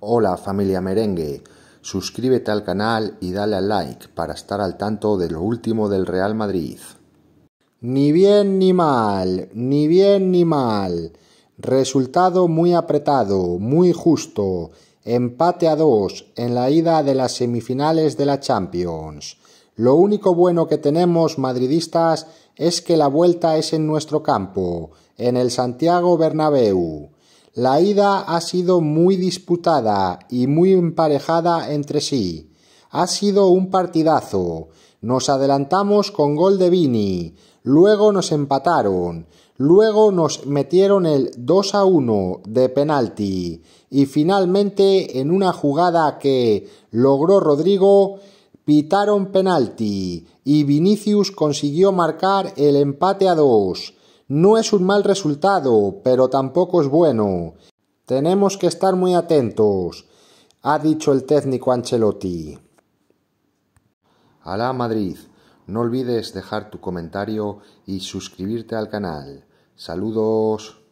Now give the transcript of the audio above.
Hola familia merengue, suscríbete al canal y dale al like para estar al tanto de lo último del Real Madrid. Ni bien ni mal, ni bien ni mal. Resultado muy apretado, muy justo. Empate a dos en la ida de las semifinales de la Champions. Lo único bueno que tenemos, madridistas, es que la vuelta es en nuestro campo, en el Santiago Bernabéu. La ida ha sido muy disputada y muy emparejada entre sí. Ha sido un partidazo. Nos adelantamos con gol de Vini, luego nos empataron, luego nos metieron el 2 a 1 de penalti y finalmente en una jugada que logró Rodrigo pitaron penalti y Vinicius consiguió marcar el empate a 2 no es un mal resultado, pero tampoco es bueno. Tenemos que estar muy atentos, ha dicho el técnico Ancelotti. Alá Madrid, no olvides dejar tu comentario y suscribirte al canal. Saludos.